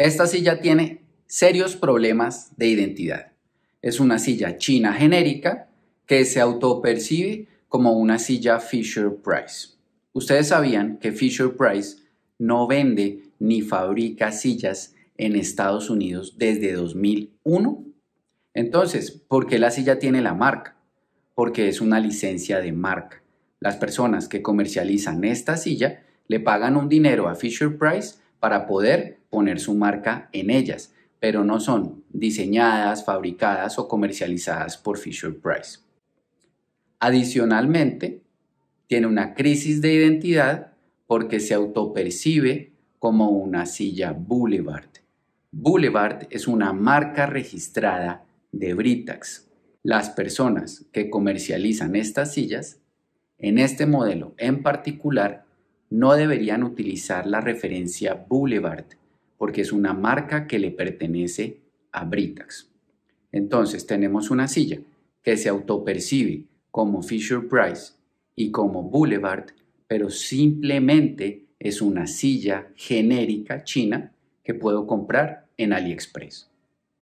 Esta silla tiene serios problemas de identidad. Es una silla china genérica que se autopercibe como una silla Fisher Price. Ustedes sabían que Fisher Price no vende ni fabrica sillas en Estados Unidos desde 2001. Entonces, ¿por qué la silla tiene la marca? Porque es una licencia de marca. Las personas que comercializan esta silla le pagan un dinero a Fisher Price para poder poner su marca en ellas, pero no son diseñadas, fabricadas o comercializadas por Fisher Price. Adicionalmente, tiene una crisis de identidad porque se autopercibe como una silla Boulevard. Boulevard es una marca registrada de Britax. Las personas que comercializan estas sillas, en este modelo en particular, no deberían utilizar la referencia Boulevard porque es una marca que le pertenece a Britax. Entonces tenemos una silla que se autopercibe como Fisher Price y como Boulevard, pero simplemente es una silla genérica china que puedo comprar en AliExpress.